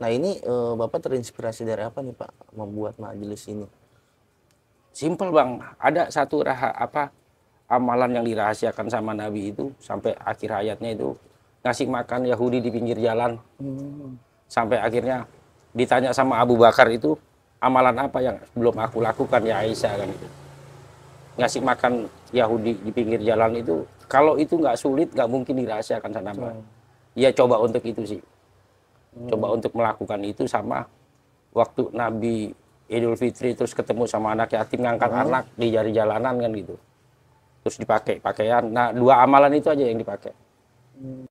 Nah ini e, Bapak terinspirasi dari apa nih Pak membuat majelis ini? Simpel Bang, ada satu raha, apa amalan yang dirahasiakan sama Nabi itu sampai akhir hayatnya itu ngasih makan Yahudi di pinggir jalan. Hmm. Sampai akhirnya ditanya sama Abu Bakar itu amalan apa yang belum aku lakukan ya Aisyah kan itu. Ngasih makan Yahudi di pinggir jalan itu kalau itu nggak sulit nggak mungkin dirahasiakan sama Nabi. Hmm. Ya coba untuk itu sih Hmm. Coba untuk melakukan itu sama waktu Nabi Idul Fitri terus ketemu sama anak yatim ngangkat hmm. anak di jari jalanan kan gitu. Terus dipakai pakaian. Nah, dua amalan itu aja yang dipakai. Hmm.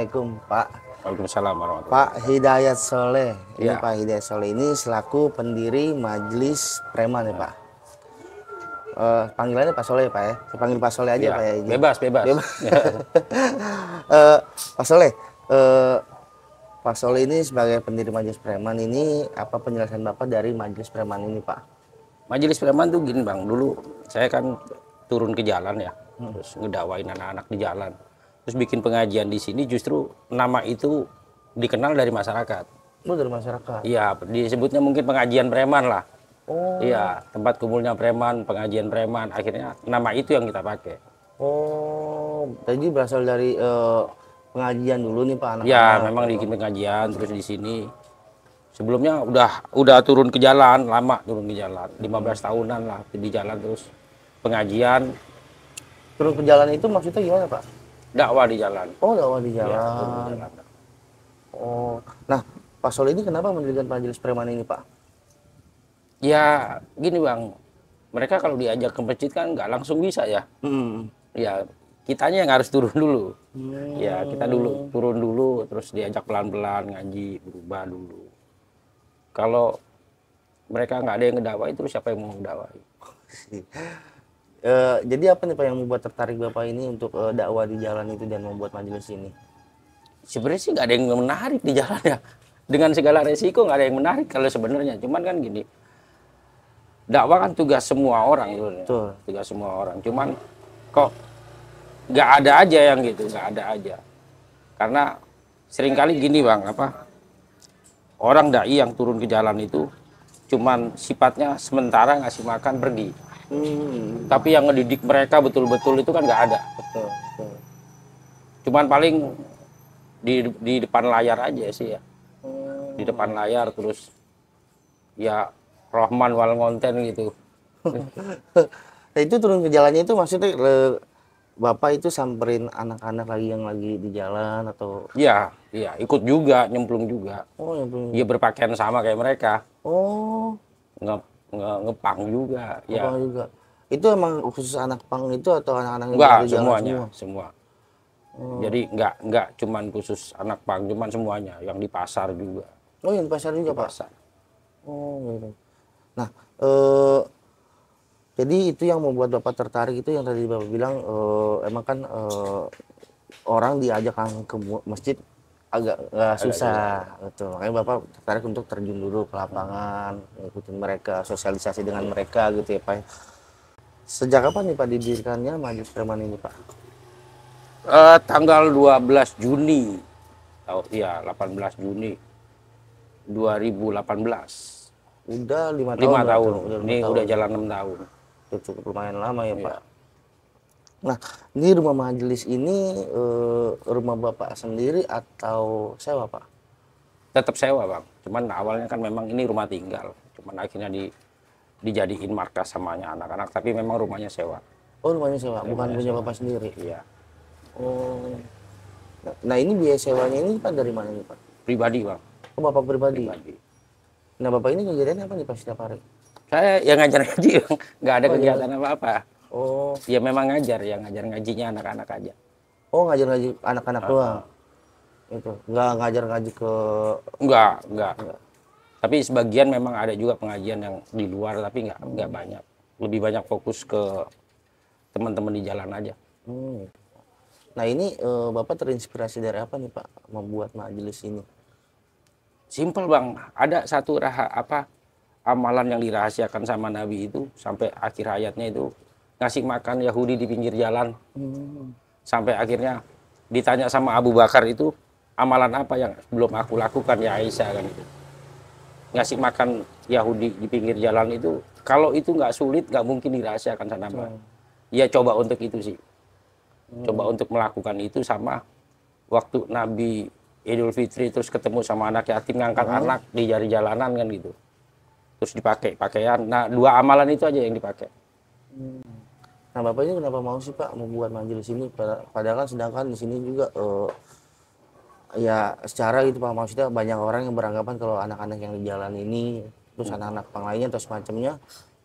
Assalamualaikum Pak. Waalaikumsalam warahmatullahi Pak Hidayat Soleh. Ini ya. Pak Hidayat Soleh ini selaku pendiri Majelis Preman ya Pak. Uh, panggilannya Pak Soleh ya, Pak ya. panggil Pak Soleh aja ya. Pak ya. Bebas, bebas. bebas. Ya. uh, Pak Soleh, uh, Pak Soleh ini sebagai pendiri Majelis Preman ini apa penjelasan Bapak dari Majelis Preman ini Pak? Majelis Preman tuh gini Bang, dulu saya kan turun ke jalan ya, hmm. terus ngedawain anak-anak di jalan terus bikin pengajian di sini justru nama itu dikenal dari masyarakat. Oh, dari masyarakat. Iya, disebutnya mungkin pengajian preman lah. Oh. Iya, tempat kumpulnya preman, pengajian preman, akhirnya nama itu yang kita pakai. Oh, tadi berasal dari uh, pengajian dulu nih Pak iya, anak. Ya, memang bikin pengajian terus di sini. Sebelumnya udah udah turun ke jalan, lama turun ke jalan, 15 tahunan lah di jalan terus pengajian. Turun ke jalan itu maksudnya gimana, Pak? dakwah di jalan. Oh, dakwah di iya, jalan. Ya, Oh, nah Pak Sol ini kenapa mendirikan majelis preman ini Pak? Ya gini bang, mereka kalau diajak ke masjid kan nggak langsung bisa ya. Hmm. Ya kitanya yang harus turun dulu. Hmm. Ya kita dulu turun dulu, terus diajak pelan-pelan ngaji berubah dulu. Kalau mereka nggak ada yang ngedawai, terus siapa yang mau ngedawai? Oh, Eh, jadi apa nih Pak yang membuat tertarik Bapak ini untuk uh, dakwah di jalan itu dan membuat majelis ini? Sebenarnya sih nggak ada yang menarik di jalan ya. Dengan segala resiko nggak ada yang menarik kalau sebenarnya. Cuman kan gini, dakwah kan tugas semua orang sebenarnya. Tuh. Tugas semua orang. Cuman kok nggak ada aja yang gitu, nggak ada aja. Karena seringkali gini bang, apa orang dai yang turun ke jalan itu cuman sifatnya sementara ngasih makan pergi Hmm. Tapi yang ngedidik mereka betul-betul itu kan nggak ada. Betul, Cuman paling di di depan layar aja sih ya. Hmm. Di depan layar terus ya Rohman wal ngonten gitu. nah, itu turun ke jalannya itu maksudnya le, Bapak itu samperin anak-anak lagi yang lagi di jalan atau Iya, iya, ikut juga, nyemplung juga. Oh, nyemplung. Iya berpakaian sama kayak mereka. Oh. Nggak ngepang juga. ya. juga. Itu emang khusus anak pang itu atau anak-anak yang semuanya, semua? semua. Hmm. Jadi enggak enggak cuman khusus anak pang, cuman semuanya yang di pasar juga. Oh, yang di pasar juga, di Pak. Pasar. Oh, gitu. Nah, eh jadi itu yang membuat Bapak tertarik itu yang tadi Bapak bilang eh, emang kan eh, orang diajak ke masjid agak uh, susah agak gitu. makanya bapak tertarik untuk terjun dulu ke lapangan ngikutin mereka sosialisasi dengan mereka gitu ya pak sejak kapan nih pak didirikannya maju preman ini pak uh, tanggal 12 Juni oh iya 18 Juni 2018 udah lima tahun, lima tahun. Udah ini udah jalan enam tahun cukup lumayan lama ya iya. pak Nah, di rumah majelis ini eh, rumah Bapak sendiri atau sewa, Pak? Tetap sewa, Bang. Cuman awalnya kan memang ini rumah tinggal. Cuman akhirnya di dijadiin markas samanya anak-anak, tapi memang rumahnya sewa. Oh, rumahnya sewa, rumahnya bukan punya Bapak sendiri. Iya. Oh. Nah, nah, ini biaya sewanya ini Pak dari mana nih, Pak? Pribadi, Bang. Oh, Bapak pribadi. pribadi. Nah, Bapak ini kegiatannya apa nih Pak setiap hari? Saya yang ngajar ngaji, nggak ada oh, iya. kegiatan apa-apa. Iya. Oh. Ya memang ngajar ya, ngajar ngajinya anak-anak aja. Oh, ngajar ngaji anak-anak uh-huh. doang. Itu. Enggak ngajar ngaji ke enggak, enggak, Tapi sebagian memang ada juga pengajian yang di luar tapi enggak hmm. banyak. Lebih banyak fokus ke teman-teman di jalan aja. Hmm. Nah, ini uh, Bapak terinspirasi dari apa nih, Pak, membuat majelis ini? Simpel, Bang. Ada satu raha apa amalan yang dirahasiakan sama Nabi itu sampai akhir hayatnya itu ngasih makan Yahudi di pinggir jalan. Hmm. Sampai akhirnya ditanya sama Abu Bakar itu amalan apa yang belum aku lakukan ya Aisyah kan itu. Ngasih makan Yahudi di pinggir jalan itu kalau itu nggak sulit nggak mungkin dirahasiakan sama hmm. Ya coba untuk itu sih. Hmm. Coba untuk melakukan itu sama waktu Nabi Idul Fitri terus ketemu sama anak yatim ngangkat hmm. anak di jari jalanan kan gitu. Terus dipakai pakaian. Nah, dua amalan itu aja yang dipakai. Hmm. Nah bapak ini kenapa mau sih pak membuat di sini Padahal kan sedangkan di sini juga uh, ya secara gitu pak maksudnya banyak orang yang beranggapan kalau anak-anak yang di jalan ini terus hmm. anak-anak hmm. Anak lainnya atau semacamnya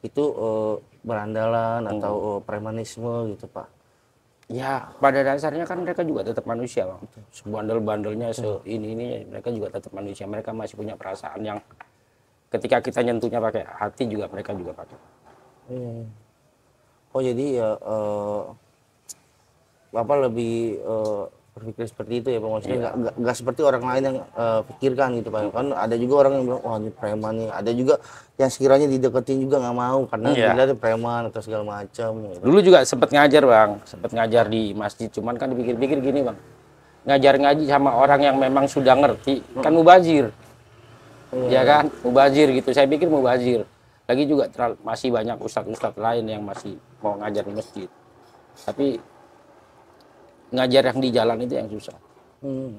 itu uh, berandalan hmm. atau uh, premanisme gitu pak. Ya pada dasarnya kan mereka juga tetap manusia bang. Sebandel-bandelnya se ini ini mereka juga tetap manusia. Mereka masih punya perasaan yang ketika kita nyentuhnya pakai hati juga mereka juga pakai. Hmm oh jadi ya uh, apa lebih uh, berpikir seperti itu ya pak maksudnya iya. nggak iya. nggak seperti orang lain yang uh, pikirkan gitu pak kan ada juga orang yang bilang wah ini preman nih ada juga yang sekiranya dideketin juga nggak mau karena yeah. ada preman atau segala macam gitu. dulu juga sempat ngajar bang sempat ngajar di masjid cuman kan dipikir-pikir gini bang ngajar ngaji sama orang yang memang sudah ngerti kan hmm. mubazir iya. ya kan mubazir gitu saya pikir mubazir lagi juga masih banyak ustadz-ustadz lain yang masih mau ngajar di masjid tapi ngajar yang di jalan itu yang susah hmm.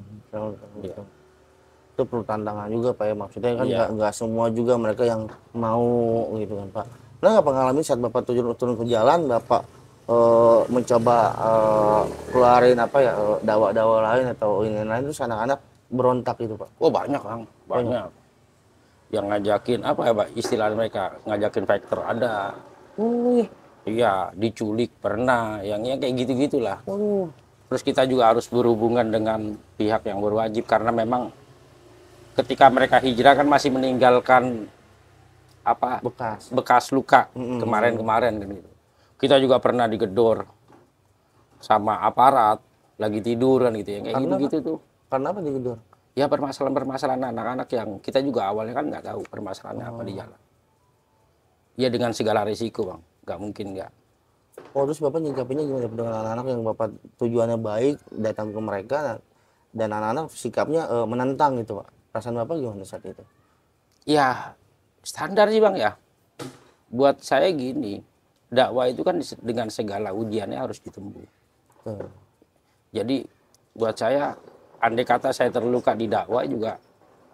ya. itu perlu tantangan juga pak ya maksudnya kan iya. nggak ya. semua juga mereka yang mau gitu kan pak pernah nggak pengalaman saat bapak turun turun ke jalan bapak uh, mencoba uh, keluarin apa ya eh, dawa-dawa lain atau ini lain terus anak-anak berontak gitu pak? Oh banyak kang, banyak. banyak yang ngajakin apa ya pak istilah mereka ngajakin factor ada oh iya diculik pernah yang yang kayak gitu gitulah Wih. terus kita juga harus berhubungan dengan pihak yang berwajib karena memang ketika mereka hijrah kan masih meninggalkan apa bekas bekas luka kemarin-kemarin mm -hmm. gitu kita juga pernah digedor sama aparat lagi tiduran gitu ya kayak gitu gitu tuh karena apa digedor ya permasalahan-permasalahan anak-anak yang kita juga awalnya kan nggak tahu permasalahannya oh. apa di oh. jalan. Ya dengan segala risiko bang, nggak mungkin nggak. Oh terus bapak nyikapinya gimana dengan anak-anak yang bapak tujuannya baik datang ke mereka nah, dan anak-anak sikapnya e, eh, menentang gitu pak. Perasaan bapak gimana saat itu? Ya standar sih bang ya. Buat saya gini, dakwah itu kan dengan segala ujiannya harus ditempuh. Hmm. Jadi buat saya andai kata saya terluka di dakwah juga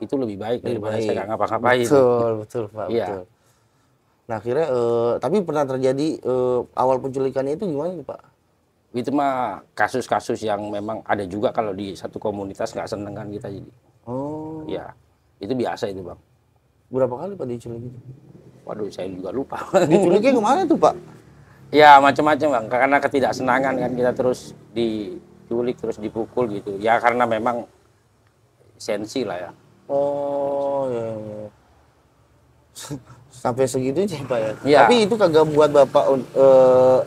itu lebih baik lebih daripada baik. saya nggak apa-apa ngapain Betul, betul Pak, iya. betul. Nah akhirnya, eh, tapi pernah terjadi eh, awal penculikan itu gimana Pak? Itu mah kasus-kasus yang memang ada juga kalau di satu komunitas nggak seneng kan kita jadi. Oh. Ya, itu biasa itu Bang. Berapa kali Pak diculik itu? Waduh, saya juga lupa. Diculiknya kemana tuh Pak? Ya macam-macam Bang, karena ketidaksenangan kan kita terus di diculik terus dipukul gitu ya karena memang sensi lah ya oh ya, sampai segitu sih pak ya? ya tapi itu kagak buat bapak uh,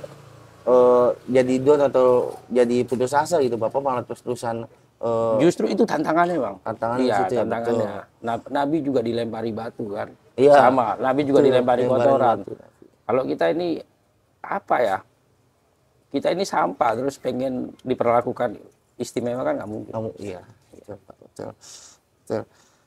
uh, jadi don atau jadi putus asa gitu bapak malah terus terusan uh, eh, justru itu tantangannya bang iya, ya, tantangannya ya, itu tantangannya ya, nabi juga dilempari batu kan iya sama nabi juga itu dilempari kotoran kalau kita ini apa ya kita ini sampah terus pengen diperlakukan istimewa kan nggak mungkin. Kamu iya, betul, betul,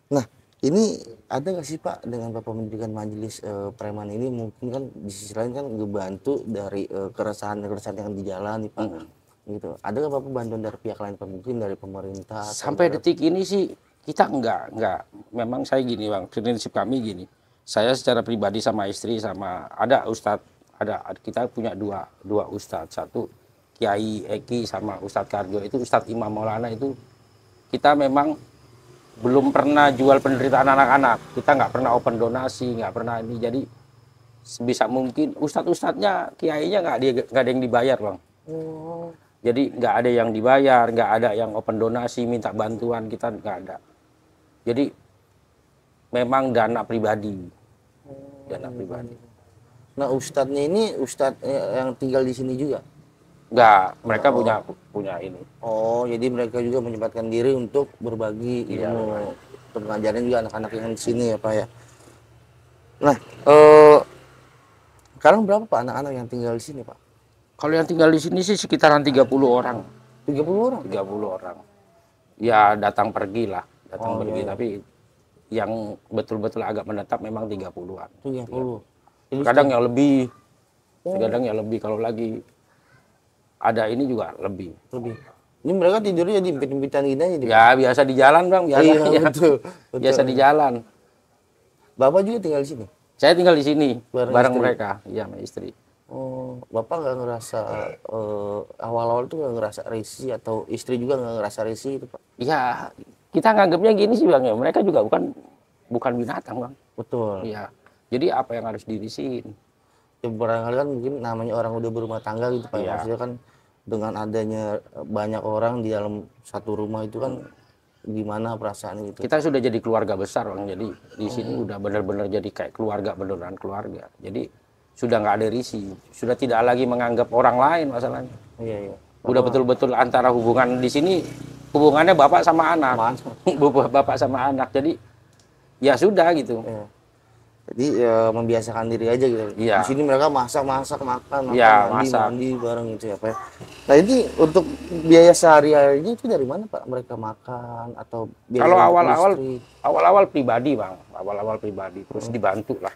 Nah, ini ada nggak sih Pak dengan Bapak mendirikan majelis e, preman ini mungkin kan di sisi lain kan ngebantu dari eh, keresahan-keresahan yang di jalan nih Pak. Hmm. Gitu. Ada nggak Bapak bantuan dari pihak lain Pak mungkin dari pemerintah? Sampai dari... detik ini sih kita enggak, enggak. Memang saya gini Bang, prinsip kami gini. Saya secara pribadi sama istri sama ada Ustadz ada kita punya dua dua ustadz satu Kiai Eki sama Ustadz Kargo itu Ustadz Imam Maulana itu kita memang belum pernah jual penderitaan anak-anak kita nggak pernah open donasi nggak pernah ini jadi sebisa mungkin ustadz-ustadznya kiainya nggak dia nggak ada yang dibayar bang oh. jadi nggak ada yang dibayar nggak ada yang open donasi minta bantuan kita nggak ada jadi memang dana pribadi dana oh. pribadi Nah ustadznya ini ustadz eh, yang tinggal di sini juga? Enggak, mereka oh. punya punya ini. Oh, jadi mereka juga menyempatkan diri untuk berbagi iya, ilmu, iya. untuk juga anak-anak yang di sini ya Pak ya. Nah, eh, sekarang berapa Pak anak-anak yang tinggal di sini Pak? Kalau yang tinggal di sini sih sekitaran 30 orang. 30 orang? 30 orang. Ya datang pergi lah, datang oh, pergi. Iya. iya. Tapi yang betul-betul agak menetap memang 30-an. -an. 30. 30 kadang yang lebih oh. kadang yang lebih kalau lagi ada ini juga lebih lebih ini mereka tidurnya di impit-impitan gini aja ya biasa di jalan bang biasa iya, ya. betul, betul. biasa di jalan bapak juga tinggal di sini saya tinggal di sini bareng, bareng mereka iya sama istri oh bapak nggak ngerasa awal eh, awal-awal tuh nggak ngerasa resi atau istri juga nggak ngerasa resi itu pak iya kita nganggapnya gini sih bang ya mereka juga bukan bukan binatang bang betul iya jadi apa yang harus dirisin Ya barangkali kan mungkin namanya orang udah berumah tangga gitu Pak. Ya. Maksudnya kan dengan adanya banyak orang di dalam satu rumah itu kan gimana perasaan itu? Kita sudah jadi keluarga besar orang. Jadi di sini hmm. udah benar-benar jadi kayak keluarga beneran keluarga. Jadi sudah nggak ada risi, sudah tidak lagi menganggap orang lain masalahnya. Iya, iya. Udah betul-betul antara hubungan di sini hubungannya bapak sama anak, bapak, bapak sama anak. Jadi ya sudah gitu. Iya jadi ya membiasakan diri aja gitu. ya. Di sini mereka masak-masak makan, ya, mandi, masak. mandi bareng gitu ya Pak. Ya. Nah ini untuk biaya sehari hari itu dari mana Pak? Mereka makan atau biaya Kalau awal-awal awal-awal pribadi Bang, awal-awal pribadi terus hmm. dibantu lah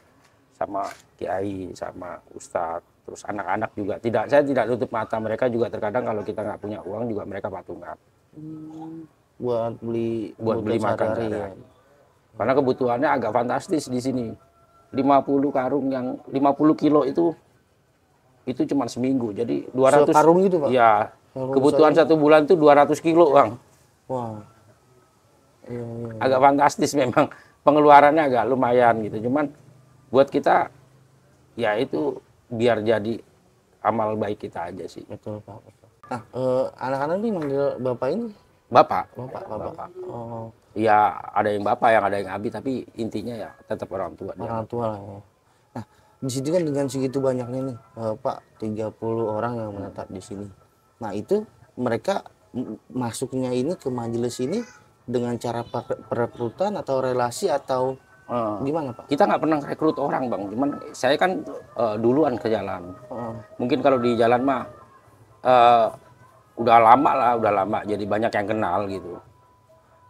sama kiai, sama ustadz, terus anak-anak juga. Tidak saya tidak tutup mata mereka juga terkadang kalau kita nggak punya uang juga mereka patungan. Hmm. Buat beli buat beli makan sehari. Karena kebutuhannya agak fantastis di sini 50 karung yang 50 kilo itu itu cuma seminggu. Jadi 200 karung itu, Pak. Iya. Kebutuhan satu bulan itu 200 kilo, Bang. Wow. Iya, iya, iya. Agak fantastis memang pengeluarannya agak lumayan gitu. Cuman buat kita ya itu biar jadi amal baik kita aja sih. Betul, Pak. Nah, eh, anak-anak ini manggil Bapak ini? Bapak. Bapak, Bapak. bapak. Oh ya ada yang bapak yang ada yang abi tapi intinya ya tetap orang tua orang dia. tua lah ya. nah di sini kan dengan segitu banyaknya nih eh, pak 30 orang yang menetap di sini nah itu mereka masuknya ini ke majelis ini dengan cara perekrutan atau relasi atau hmm. gimana pak? Kita nggak pernah rekrut orang bang, cuman saya kan uh, duluan ke jalan. hmm. Mungkin kalau di jalan mah uh, udah lama lah, udah lama, jadi banyak yang kenal gitu.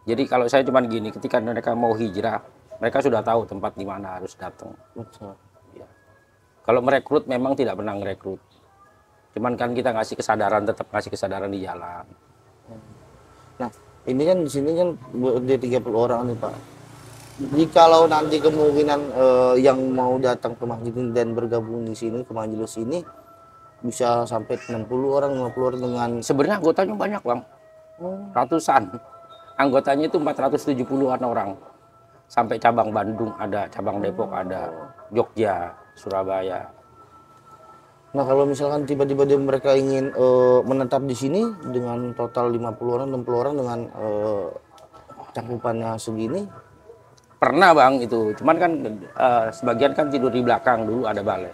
Jadi kalau saya cuma gini, ketika mereka mau hijrah, mereka sudah tahu tempat di mana harus datang. Ya. Kalau merekrut memang tidak pernah merekrut. Cuman kan kita ngasih kesadaran, tetap ngasih kesadaran di jalan. Nah, ini kan di sini kan dia 30 orang nih Pak. Jadi kalau nanti kemungkinan eh, yang mau datang ke masjid dan bergabung di sini ke majelis ini bisa sampai 60 orang, 50 orang dengan sebenarnya anggotanya banyak, Bang. Oh. Ratusan anggotanya itu 470-an orang. Sampai cabang Bandung ada, cabang Depok ada, Jogja, Surabaya. Nah kalau misalkan tiba-tiba mereka ingin uh, menetap di sini dengan total 50 orang, 60 orang dengan uh, cakupannya segini? Pernah bang itu, cuman kan uh, sebagian kan tidur di belakang dulu ada balai.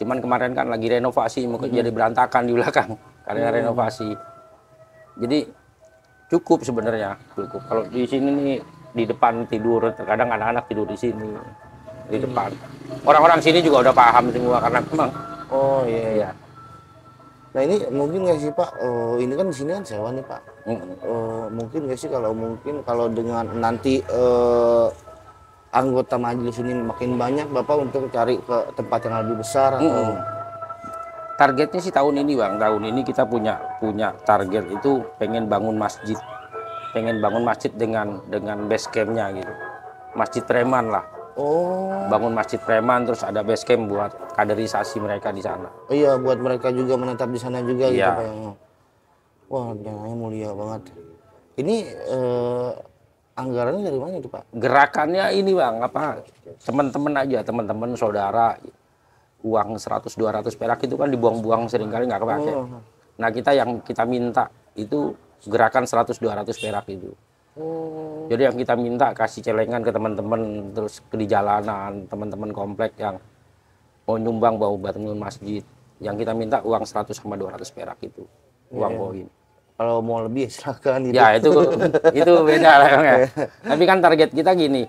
Cuman kemarin kan lagi renovasi, mungkin hmm. jadi berantakan di belakang karena hmm. renovasi. Jadi cukup sebenarnya cukup kalau di sini nih di depan tidur terkadang anak-anak tidur di sini di hmm. depan orang-orang sini juga udah paham semua karena memang oh iya iya nah ini mungkin nggak sih pak uh, ini kan di sini kan sewa nih pak hmm. uh, mungkin nggak sih kalau mungkin kalau dengan nanti uh, anggota majelis ini makin banyak bapak untuk cari ke tempat yang lebih besar hmm. atau targetnya sih tahun ini bang tahun ini kita punya punya target itu pengen bangun masjid pengen bangun masjid dengan dengan base campnya gitu masjid preman lah oh bangun masjid preman terus ada base camp buat kaderisasi mereka di sana oh iya buat mereka juga menetap di sana juga gitu, iya. gitu pak ya. wah jangannya mulia banget ini eh, anggarannya dari mana itu pak gerakannya ini bang apa teman-teman aja teman-teman saudara uang 100-200 perak itu kan dibuang-buang seringkali nggak kepake. Oh. oh. Nah kita yang kita minta itu gerakan 100-200 perak itu. Oh. Jadi yang kita minta kasih celengan ke teman-teman terus ke di jalanan teman-teman komplek yang mau nyumbang bau batu masjid yang kita minta uang 100 sama 200 perak itu uang yeah. Iya. koin kalau mau lebih silahkan gitu. ya itu itu beda lah ya. Iya. tapi kan target kita gini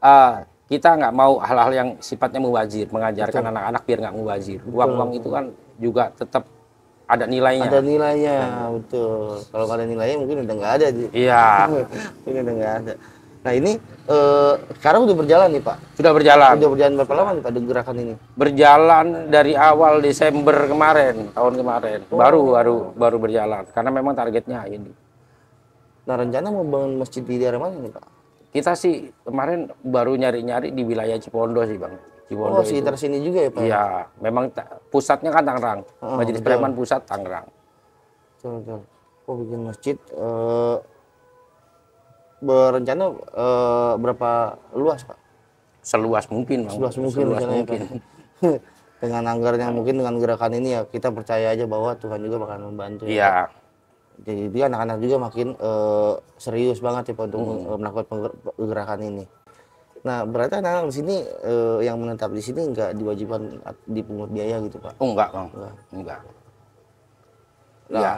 uh, kita nggak mau hal-hal yang sifatnya mewajir, mengajarkan anak-anak biar nggak mewajir. Uang-uang itu kan juga tetap ada nilainya. Ada nilainya, nah. betul. Kalau nggak ada nilainya mungkin udah nggak ada. sih. Iya. mungkin udah nggak ada. Nah ini eh, sekarang udah berjalan nih Pak. Sudah berjalan. Sudah berjalan berapa lama nih Pak gerakan ini? Berjalan dari awal Desember kemarin, tahun kemarin. Oh. Baru baru baru berjalan. Karena memang targetnya ini. Nah rencana mau bangun masjid di daerah mana nih Pak? Kita sih kemarin baru nyari-nyari di wilayah Cipondo sih bang. Cipondo oh, sekitar sini juga ya pak? Iya, memang pusatnya kan Tangerang. Oh, Majelis betul. Preman pusat Tangerang. Betul, betul. Oh bikin masjid. Uh, berencana uh, berapa luas pak? Seluas mungkin bang. Seluas mungkin. Seluas ya, mungkin. dengan anggaran mungkin dengan gerakan ini ya kita percaya aja bahwa Tuhan juga bakal membantu. Ya, iya. Ya, jadi anak-anak juga makin uh, serius banget tipe ya, untuk hmm. Eh, melakukan pergerakan ini nah berarti anak-anak di sini uh, yang menetap di sini nggak diwajibkan dipungut biaya gitu pak oh, enggak kang enggak, enggak. Nah, ya.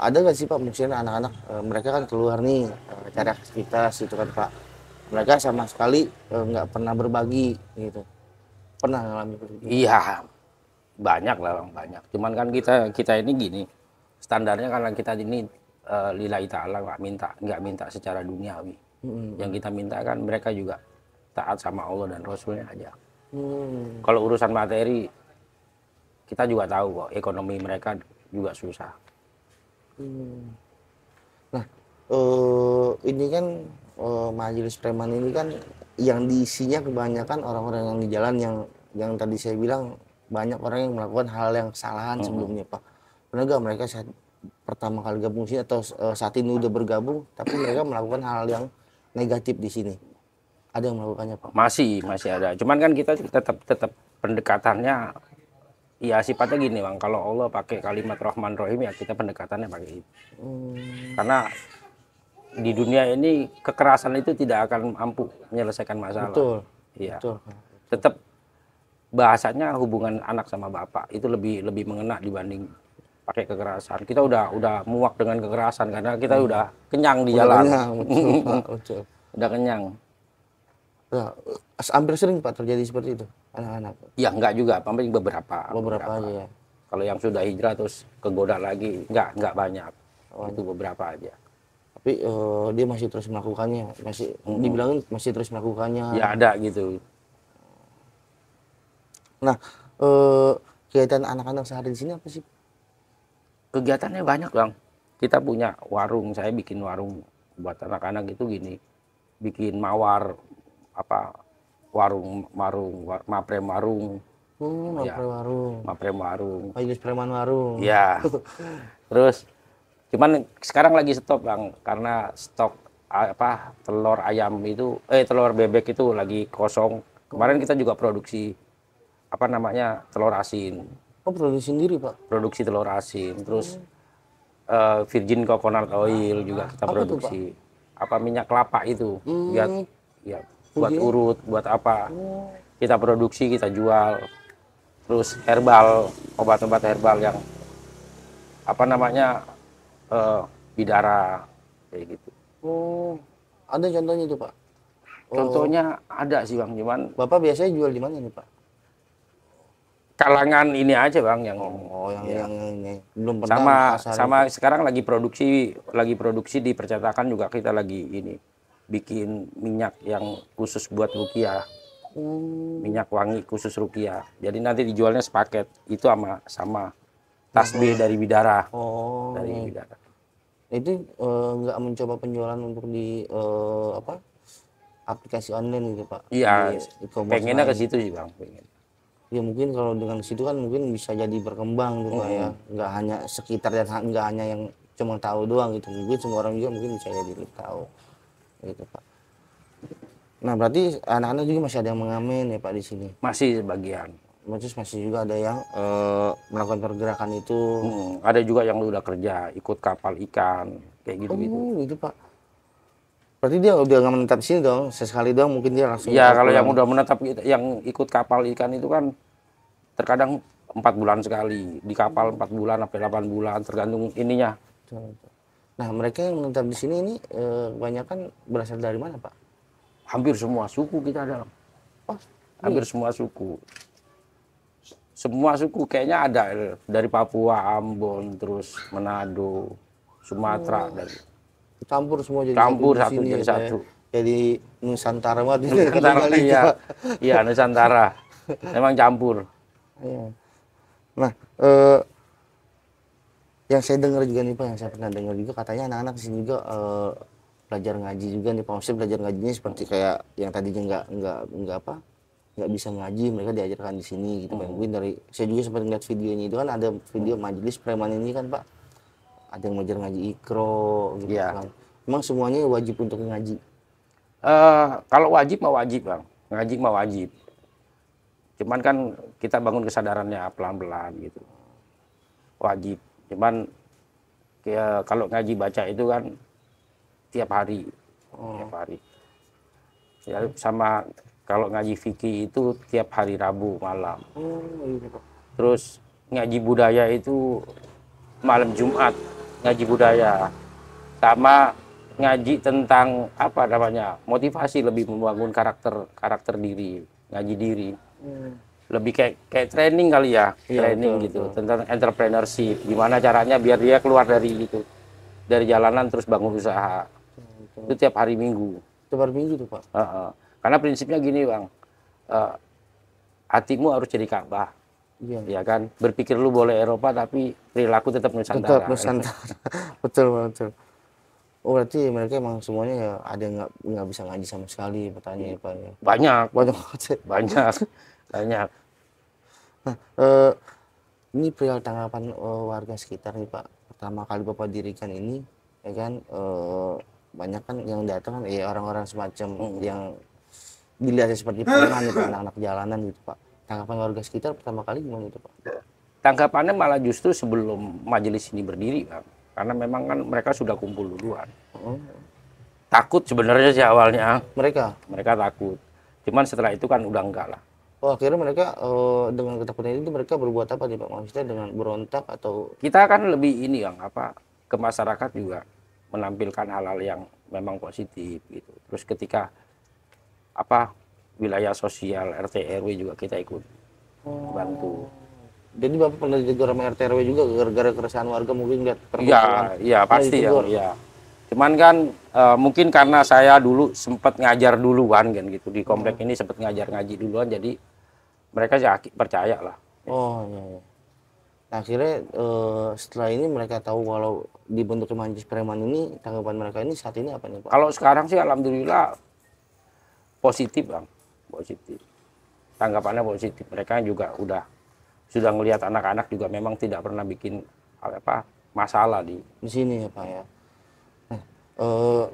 ada nggak sih pak mungkin anak-anak uh, mereka kan keluar nih uh, cara aktivitas gitu kan pak mereka sama sekali nggak pernah berbagi gitu pernah ngalami begitu iya banyak lah bang banyak cuman kan kita kita ini gini standarnya karena kita ini uh, lillahi ta'ala nggak minta nggak minta secara duniawi hmm. yang kita minta kan mereka juga taat sama Allah dan Rasulnya aja hmm. kalau urusan materi kita juga tahu kok ekonomi mereka juga susah hmm. nah uh, ini kan uh, majelis preman ini kan yang diisinya kebanyakan orang-orang yang di jalan yang yang tadi saya bilang banyak orang yang melakukan hal yang kesalahan -hmm. sebelumnya pak pernah gak mereka saat pertama kali gabung sini atau eh, saat ini udah bergabung tapi mereka melakukan hal yang negatif di sini ada yang melakukannya pak masih masih ada cuman kan kita tetap tetap pendekatannya ya sifatnya gini bang kalau Allah pakai kalimat Rohman Rohim ya kita pendekatannya pakai itu hmm. karena di dunia ini kekerasan itu tidak akan mampu menyelesaikan masalah betul iya tetap bahasanya hubungan anak sama bapak itu lebih lebih mengena dibanding pakai kekerasan. Kita udah udah muak dengan kekerasan karena kita hmm. udah kenyang di jalan. Kenyang, Udah kenyang. Nah, hampir sering Pak terjadi seperti itu anak-anak. Ya enggak juga, paling beberapa. Beberapa, beberapa. aja ya. Kalau yang sudah hijrah terus kegoda lagi, enggak enggak banyak. Oh. Itu beberapa aja. Tapi uh, dia masih terus melakukannya, masih hmm. dibilangin masih terus melakukannya. Ya ada gitu. Nah, eh, kegiatan anak-anak sehari di sini apa sih? kegiatannya banyak bang kita punya warung saya bikin warung buat anak-anak itu gini bikin mawar apa warung warung war, maprem warung hmm, ya. maprem ya, warung mapre warung Agus oh, preman warung ya terus cuman sekarang lagi stop bang karena stok apa telur ayam itu eh telur bebek itu lagi kosong kemarin oh. kita juga produksi apa namanya telur asin Oh produksi sendiri pak? Produksi telur asin, terus hmm. uh, virgin coconut oil nah, juga kita apa produksi. Itu, Apa minyak kelapa itu? Hmm. Biar, ya buat urut, buat apa? Oh. Kita produksi, kita jual. Terus herbal, obat-obat herbal yang apa namanya uh, eh, bidara kayak gitu. Oh, ada contohnya itu pak? Contohnya ada sih bang, cuman. Bapak biasanya jual di mana nih pak? kalangan ini aja bang yang oh, yang, ya. yang, yang belum pernah sama sama itu. sekarang lagi produksi lagi produksi di percetakan juga kita lagi ini bikin minyak yang khusus buat rukia, hmm. minyak wangi khusus rukia. jadi nanti dijualnya sepaket itu sama sama tasbih hmm. dari bidara oh dari bidara itu eh, nggak uh, mencoba penjualan untuk di uh, apa aplikasi online gitu pak iya pengennya ke situ sih bang pengen ya mungkin kalau dengan situ kan mungkin bisa jadi berkembang gitu mm -hmm. ya nggak hanya sekitar dan nggak hanya yang cuma tahu doang gitu mungkin semua orang juga mungkin bisa jadi tahu gitu pak nah berarti anak-anak juga masih ada yang mengamen ya pak di sini masih sebagian Maksudnya masih juga ada yang e, melakukan pergerakan itu hmm, ada juga yang udah kerja ikut kapal ikan kayak gitu gitu oh, gitu pak Berarti dia udah nggak menetap di sini dong, sesekali doang mungkin dia langsung. Ya kalau yang udah menetap, yang ikut kapal ikan itu kan terkadang empat bulan sekali di kapal empat bulan sampai delapan bulan tergantung ininya. Nah mereka yang menetap di sini ini e, kan berasal dari mana pak? Hampir semua suku kita ada. Oh, hampir iya. semua suku. Semua suku kayaknya ada dari Papua, Ambon, terus Manado, Sumatera oh. dari campur semua jadi campur satu, satu jadi ya, satu. Jadi Nusantara mah Nusantara iya. iya Nusantara. Memang campur. Iya. Nah, eh, yang saya dengar juga nih Pak, yang saya pernah dengar juga katanya anak-anak di sini juga eh, belajar ngaji juga nih Pak. Maksudnya belajar ngajinya seperti kayak yang tadinya nggak nggak nggak apa nggak bisa ngaji mereka diajarkan di sini gitu hmm. dari saya juga sempat ngeliat videonya itu kan ada video hmm. majelis preman ini kan Pak ada yang ngajar ngaji ikro gitu ya. kan. Emang semuanya wajib untuk ngaji? Uh, kalau wajib mah wajib bang, ngaji mah wajib. Cuman kan kita bangun kesadarannya pelan-pelan gitu. Wajib. Cuman ya, kalau ngaji baca itu kan tiap hari, oh. tiap hari. Ya sama kalau ngaji fikih itu tiap hari Rabu malam. Oh, iya. Terus ngaji budaya itu malam Jumat ngaji budaya sama ngaji tentang apa namanya motivasi lebih membangun karakter karakter diri ngaji diri hmm. lebih kayak kayak training kali ya, iya, training betul, gitu tentang entrepreneurship gimana caranya biar dia keluar dari gitu dari jalanan terus bangun usaha betul. itu tiap hari minggu tiap hari minggu tuh pak uh -uh. karena prinsipnya gini bang uh, hatimu harus jadi Ka'bah Iya. Ya kan, berpikir lu boleh Eropa tapi perilaku tetap Nusantara. Tetap Nusantara. betul, betul. Oh berarti mereka emang semuanya ya ada yang nggak nggak bisa ngaji sama sekali bertanya ya pak ya. Banyak, banyak, banyak, banyak. Nah, eh, ini perihal tanggapan eh, warga sekitar nih pak. Pertama kali bapak dirikan ini, ya kan eh, banyak kan yang datang kan ya orang-orang semacam hmm. yang dilihatnya seperti pengen, gitu, anak-anak jalanan gitu pak tanggapan warga sekitar pertama kali gimana itu pak? Tanggapannya malah justru sebelum majelis ini berdiri pak, karena memang kan mereka sudah kumpul duluan. Oh. Takut sebenarnya sih awalnya. Mereka? Mereka takut. Cuman setelah itu kan udah enggak lah. Oh, akhirnya mereka uh, dengan ketakutan itu mereka berbuat apa nih Pak? Maksudnya dengan berontak atau kita kan lebih ini yang apa ke masyarakat juga menampilkan hal-hal yang memang positif gitu. Terus ketika apa wilayah sosial RT RW juga kita ikut oh. bantu. Jadi bapak pernah ditegur sama RT RW juga gara-gara keresahan warga mungkin lihat perkumpulan. Iya, iya pasti ya. Iya. Cuman kan uh, mungkin karena saya dulu sempat ngajar duluan kan gitu di komplek hmm. ini sempat ngajar ngaji duluan jadi mereka percaya lah. Oh iya. iya. Nah, akhirnya uh, setelah ini mereka tahu kalau dibentuk majelis preman ini tanggapan mereka ini saat ini apa nih Pak? Kalau sekarang sih alhamdulillah positif bang positif tanggapannya positif mereka juga udah sudah melihat anak-anak juga memang tidak pernah bikin apa masalah di di sini ya pak ya nah, Eh,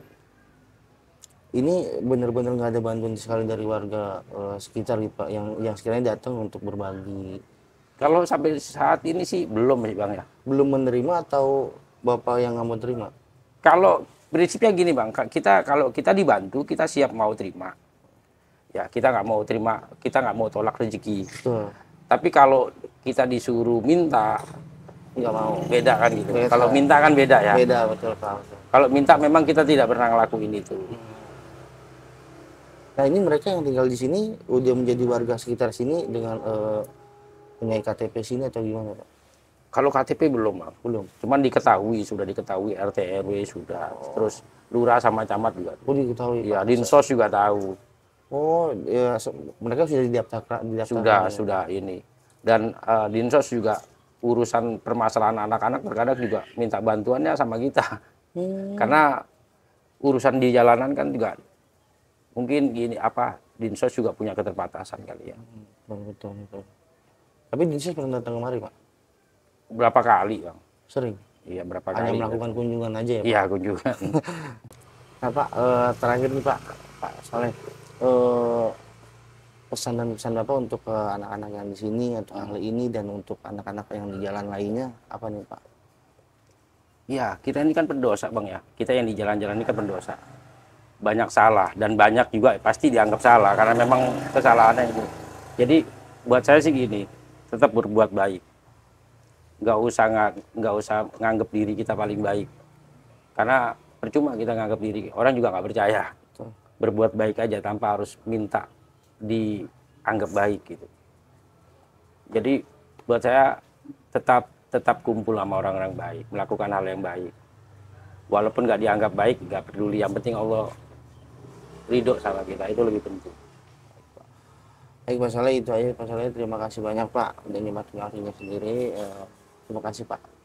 ini benar-benar nggak ada bantuan sekali dari warga eh, sekitar gitu pak yang yang sekiranya datang untuk berbagi kalau sampai saat ini sih belum sih bang ya belum menerima atau bapak yang nggak mau terima kalau prinsipnya gini bang kita kalau kita dibantu kita siap mau terima ya kita nggak mau terima kita nggak mau tolak rezeki tapi kalau kita disuruh minta nggak mau beda kan gitu beda. kalau minta kan beda ya beda betul pak kalau minta memang kita tidak pernah ngelakuin itu nah ini mereka yang tinggal di sini udah menjadi warga sekitar sini dengan uh, punya KTP sini atau gimana pak kalau KTP belum Pak. belum cuman diketahui sudah diketahui RT RW sudah oh. terus lurah sama camat juga oh diketahui ya dinsos juga tahu Oh, ya, mereka sudah didaftarkan. sudah, ya. sudah ini. Dan uh, eh, dinsos juga urusan permasalahan anak-anak terkadang juga minta bantuannya sama kita. Hmm. Karena urusan di jalanan kan juga mungkin gini apa dinsos juga punya keterbatasan kali ya. Hmm, betul betul. Tapi dinsos pernah datang kemari pak? Berapa kali bang? Sering. Iya berapa Hanya kali? Hanya melakukan kunjungan aja ya? Iya kunjungan. nah, pak eh, terakhir nih pak Pak Soleh pesan eh, pesanan-pesan Bapak untuk ke eh, anak-anak yang di sini atau ahli ini dan untuk anak-anak yang di jalan lainnya apa nih Pak? Ya, kita ini kan pendosa Bang ya. Kita yang di jalan-jalan ini kan pendosa. Banyak salah dan banyak juga pasti dianggap salah karena memang kesalahannya itu. Jadi buat saya sih gini, tetap berbuat baik. Nggak usah nggak nggak usah nganggap diri kita paling baik. Karena percuma kita nganggap diri orang juga nggak percaya berbuat baik aja tanpa harus minta dianggap baik gitu. Jadi buat saya tetap tetap kumpul sama orang-orang baik, melakukan hal yang baik. Walaupun nggak dianggap baik, nggak peduli. Yang penting Allah ridho sama kita itu lebih penting. Baik Pak Saleh itu aja Pak Saleh terima kasih banyak Pak dan nyimak sendiri eh, terima kasih Pak.